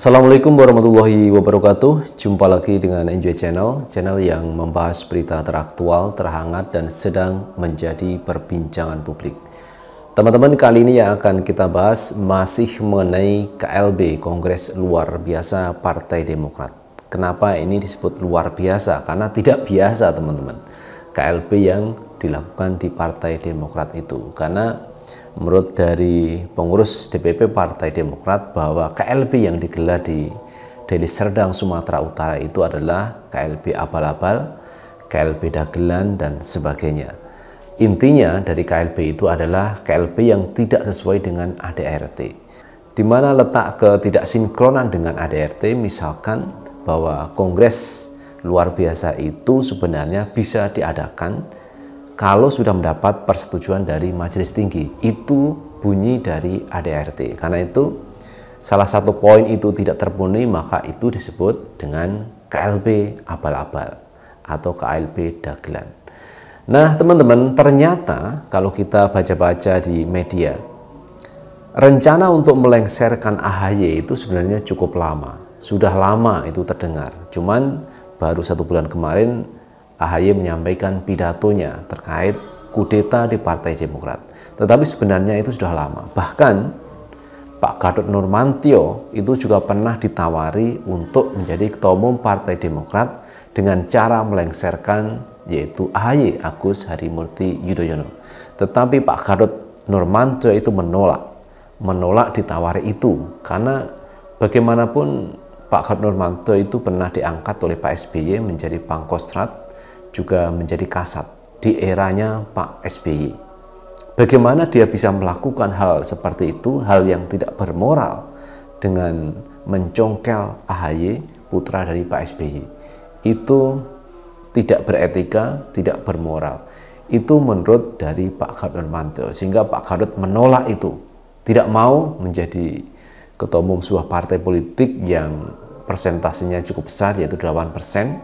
Assalamualaikum warahmatullahi wabarakatuh. Jumpa lagi dengan Enjoy Channel, channel yang membahas berita teraktual, terhangat, dan sedang menjadi perbincangan publik. Teman-teman, kali ini yang akan kita bahas masih mengenai KLB, Kongres Luar Biasa Partai Demokrat. Kenapa ini disebut luar biasa? Karena tidak biasa, teman-teman. KLB yang dilakukan di Partai Demokrat itu. Karena menurut dari pengurus DPP Partai Demokrat bahwa KLB yang digelar di Deli Serdang Sumatera Utara itu adalah KLB abal-abal, KLB dagelan dan sebagainya. Intinya dari KLB itu adalah KLB yang tidak sesuai dengan ADRT. Di mana letak ketidaksinkronan dengan ADRT misalkan bahwa kongres luar biasa itu sebenarnya bisa diadakan kalau sudah mendapat persetujuan dari majelis tinggi. Itu bunyi dari ADRT. Karena itu salah satu poin itu tidak terpenuhi maka itu disebut dengan KLB abal-abal atau KLB dagelan. Nah, teman-teman, ternyata kalau kita baca-baca di media rencana untuk melengserkan AHY itu sebenarnya cukup lama. Sudah lama itu terdengar. Cuman baru satu bulan kemarin AHY menyampaikan pidatonya terkait kudeta di Partai Demokrat. Tetapi sebenarnya itu sudah lama. Bahkan Pak Gatot Nurmantio itu juga pernah ditawari untuk menjadi ketua umum Partai Demokrat dengan cara melengsarkan yaitu AHY Agus Harimurti Yudhoyono. Tetapi Pak Gatot Nurmantio itu menolak, menolak ditawari itu karena bagaimanapun Pak Gatot Nurmantio itu pernah diangkat oleh Pak SBY menjadi pangkostrat juga menjadi kasat di eranya Pak SBY. Bagaimana dia bisa melakukan hal seperti itu, hal yang tidak bermoral dengan mencongkel AHY, putra dari Pak SBY. Itu tidak beretika, tidak bermoral. Itu menurut dari Pak Gadot Manto sehingga Pak Gadot menolak itu, tidak mau menjadi ketua umum sebuah partai politik yang persentasenya cukup besar yaitu 8 persen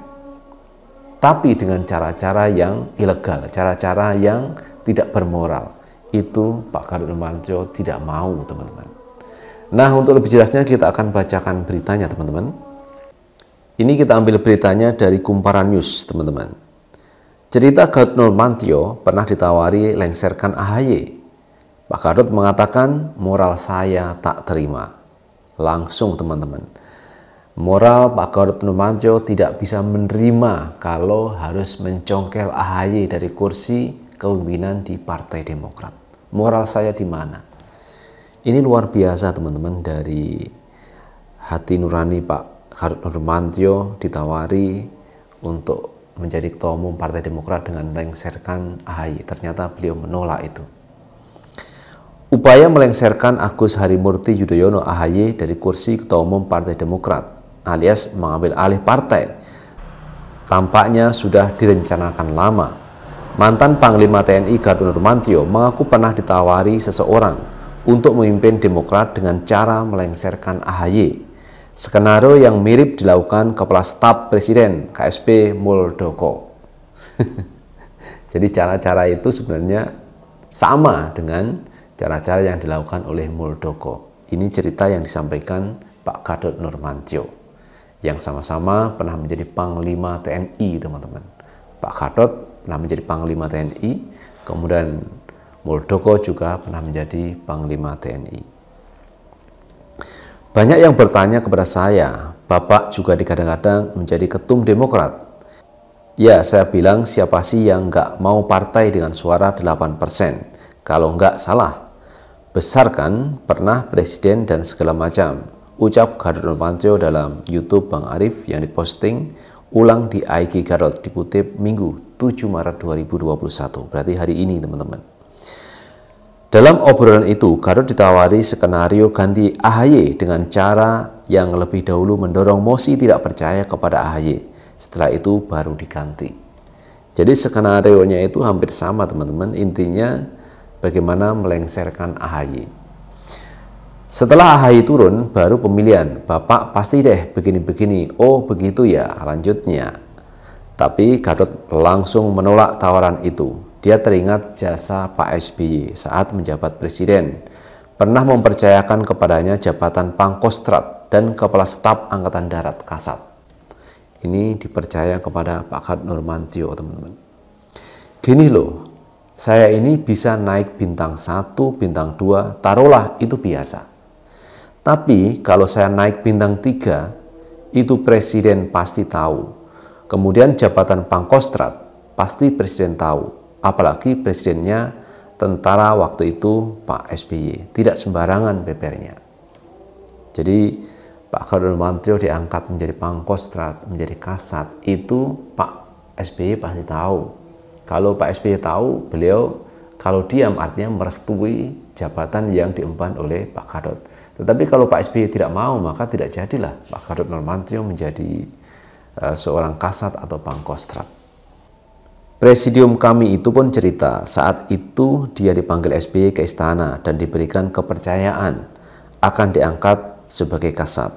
tapi dengan cara-cara yang ilegal, cara-cara yang tidak bermoral. Itu Pak Kardono Manjo tidak mau, teman-teman. Nah, untuk lebih jelasnya kita akan bacakan beritanya, teman-teman. Ini kita ambil beritanya dari Kumparan News, teman-teman. Cerita Gatot Mantio pernah ditawari lengserkan AHY. Pak Gatot mengatakan, moral saya tak terima. Langsung, teman-teman Moral Pak Gatot Nurmantio tidak bisa menerima kalau harus mencongkel AHY dari kursi kepemimpinan di Partai Demokrat. Moral saya di mana? Ini luar biasa teman-teman dari hati nurani Pak Gatot Nurmantio ditawari untuk menjadi ketua umum Partai Demokrat dengan melengsarkan AHY. Ternyata beliau menolak itu. Upaya melengsarkan Agus Harimurti Yudhoyono AHY dari kursi Ketua Umum Partai Demokrat alias mengambil alih partai. Tampaknya sudah direncanakan lama. Mantan Panglima TNI Gatot Nurmantio mengaku pernah ditawari seseorang untuk memimpin Demokrat dengan cara melengsarkan AHY. Skenario yang mirip dilakukan Kepala Staf Presiden KSP Muldoko. Jadi cara-cara itu sebenarnya sama dengan cara-cara yang dilakukan oleh Muldoko. Ini cerita yang disampaikan Pak Gatot Nurmantio yang sama-sama pernah menjadi Panglima TNI, teman-teman. Pak Gatot pernah menjadi Panglima TNI, kemudian Muldoko juga pernah menjadi Panglima TNI. Banyak yang bertanya kepada saya, Bapak juga dikadang-kadang menjadi ketum Demokrat. Ya, saya bilang siapa sih yang nggak mau partai dengan suara 8%? Kalau nggak salah, besar kan pernah presiden dan segala macam. Ucap Gadot Panco dalam YouTube Bang Arif yang diposting ulang di IG Gadot dikutip Minggu 7 Maret 2021. Berarti hari ini teman-teman. Dalam obrolan itu, Gadot ditawari skenario ganti AHY dengan cara yang lebih dahulu mendorong mosi tidak percaya kepada AHY. Setelah itu baru diganti. Jadi skenario nya itu hampir sama teman-teman. Intinya bagaimana melengsarkan AHY. Setelah AHY turun, baru pemilihan. Bapak pasti deh begini-begini. Oh, begitu ya lanjutnya. Tapi Gadot langsung menolak tawaran itu. Dia teringat jasa Pak SBY saat menjabat presiden. Pernah mempercayakan kepadanya jabatan Pangkostrat dan Kepala Staf Angkatan Darat Kasat. Ini dipercaya kepada Pak Gadot Normantio teman-teman. Gini loh, saya ini bisa naik bintang satu, bintang dua. taruhlah itu biasa tapi kalau saya naik bintang tiga, itu presiden pasti tahu. Kemudian jabatan pangkostrat, pasti presiden tahu. Apalagi presidennya tentara waktu itu Pak SBY. Tidak sembarangan ppr nya Jadi Pak Kardinal Mantrio diangkat menjadi pangkostrat, menjadi kasat. Itu Pak SBY pasti tahu. Kalau Pak SBY tahu, beliau kalau diam artinya merestui jabatan yang diemban oleh Pak Kadot. Tetapi kalau Pak SBY tidak mau, maka tidak jadilah Pak Gadot Normantio menjadi uh, seorang kasat atau pangkostrat. Presidium kami itu pun cerita, saat itu dia dipanggil SBY ke istana dan diberikan kepercayaan akan diangkat sebagai kasat.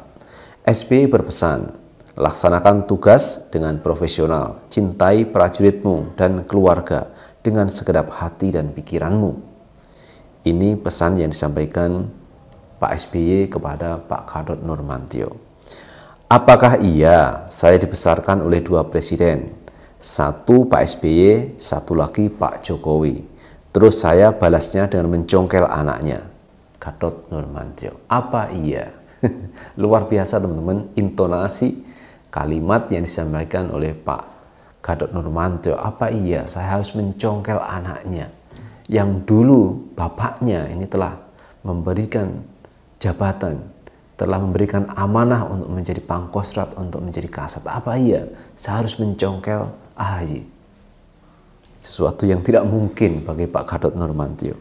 SBY berpesan, laksanakan tugas dengan profesional, cintai prajuritmu dan keluarga dengan segenap hati dan pikiranmu. Ini pesan yang disampaikan Pak SBY kepada Pak Kadot Nurmantio. Apakah iya saya dibesarkan oleh dua presiden? Satu Pak SBY, satu lagi Pak Jokowi. Terus saya balasnya dengan mencongkel anaknya, Kadot Nurmantio. Apa iya? Luar biasa teman-teman, intonasi kalimat yang disampaikan oleh Pak Gadot Nurmantio. Apa iya saya harus mencongkel anaknya? Yang dulu bapaknya ini telah memberikan jabatan, telah memberikan amanah untuk menjadi pangkostrat, untuk menjadi kasat. Apa iya saya harus mencongkel AHY? Sesuatu yang tidak mungkin bagi Pak kadot Nurmantio.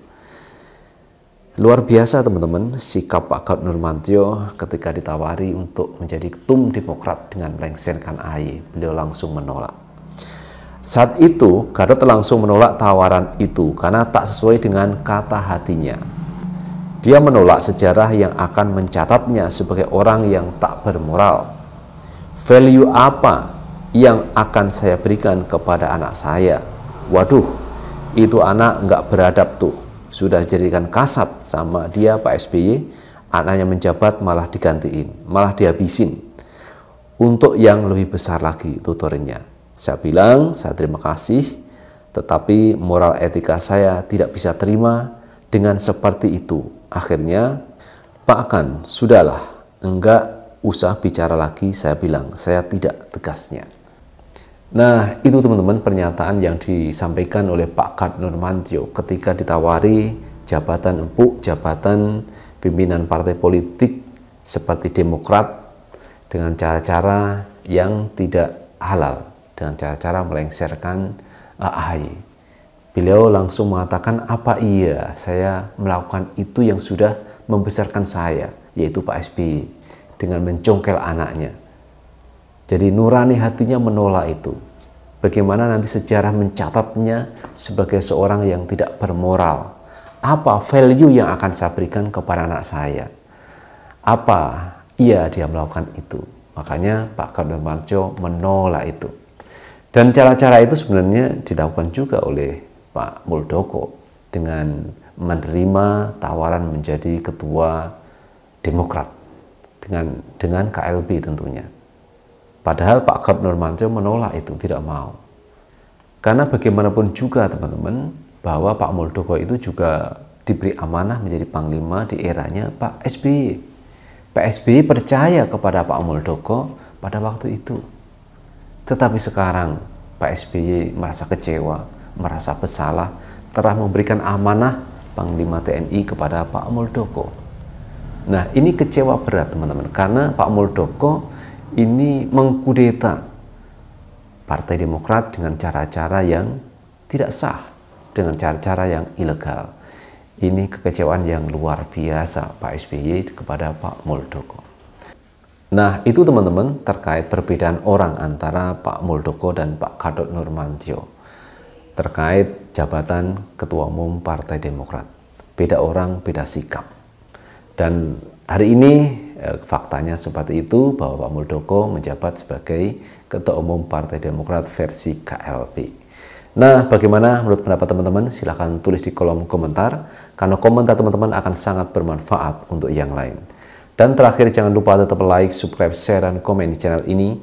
Luar biasa teman-teman sikap Pak Gatot Nurmantio ketika ditawari untuk menjadi ketum Demokrat dengan melengsarkan AHY. Beliau langsung menolak. Saat itu kadot langsung menolak tawaran itu karena tak sesuai dengan kata hatinya dia menolak sejarah yang akan mencatatnya sebagai orang yang tak bermoral. Value apa yang akan saya berikan kepada anak saya? Waduh, itu anak nggak beradab tuh. Sudah jadikan kasat sama dia Pak SBY, anaknya menjabat malah digantiin, malah dihabisin. Untuk yang lebih besar lagi tutornya. Saya bilang, saya terima kasih, tetapi moral etika saya tidak bisa terima dengan seperti itu Akhirnya, Pak Akan, sudahlah, enggak usah bicara lagi, saya bilang, saya tidak tegasnya. Nah, itu teman-teman pernyataan yang disampaikan oleh Pak Kat Nurmantio ketika ditawari jabatan empuk, jabatan pimpinan partai politik seperti Demokrat dengan cara-cara yang tidak halal, dengan cara-cara melengsarkan AHY. Beliau langsung mengatakan, apa iya saya melakukan itu yang sudah membesarkan saya, yaitu Pak SBY, dengan mencongkel anaknya. Jadi nurani hatinya menolak itu. Bagaimana nanti sejarah mencatatnya sebagai seorang yang tidak bermoral? Apa value yang akan saya berikan kepada anak saya? Apa iya dia melakukan itu? Makanya Pak Kardemarjo menolak itu. Dan cara-cara itu sebenarnya dilakukan juga oleh Pak Muldoko dengan menerima tawaran menjadi ketua Demokrat dengan dengan KLB tentunya. Padahal Pak Gap Nurmantio menolak itu, tidak mau. Karena bagaimanapun juga teman-teman, bahwa Pak Muldoko itu juga diberi amanah menjadi panglima di eranya Pak SBY. Pak SBY percaya kepada Pak Muldoko pada waktu itu. Tetapi sekarang Pak SBY merasa kecewa merasa bersalah telah memberikan amanah Panglima TNI kepada Pak Muldoko. Nah, ini kecewa berat teman-teman karena Pak Muldoko ini mengkudeta Partai Demokrat dengan cara-cara yang tidak sah, dengan cara-cara yang ilegal. Ini kekecewaan yang luar biasa Pak SBY kepada Pak Muldoko. Nah, itu teman-teman terkait perbedaan orang antara Pak Muldoko dan Pak Kadot Nurmantio terkait jabatan Ketua Umum Partai Demokrat. Beda orang, beda sikap. Dan hari ini eh, faktanya seperti itu bahwa Pak Muldoko menjabat sebagai Ketua Umum Partai Demokrat versi KLP. Nah, bagaimana menurut pendapat teman-teman? Silahkan tulis di kolom komentar, karena komentar teman-teman akan sangat bermanfaat untuk yang lain. Dan terakhir, jangan lupa tetap like, subscribe, share, dan komen di channel ini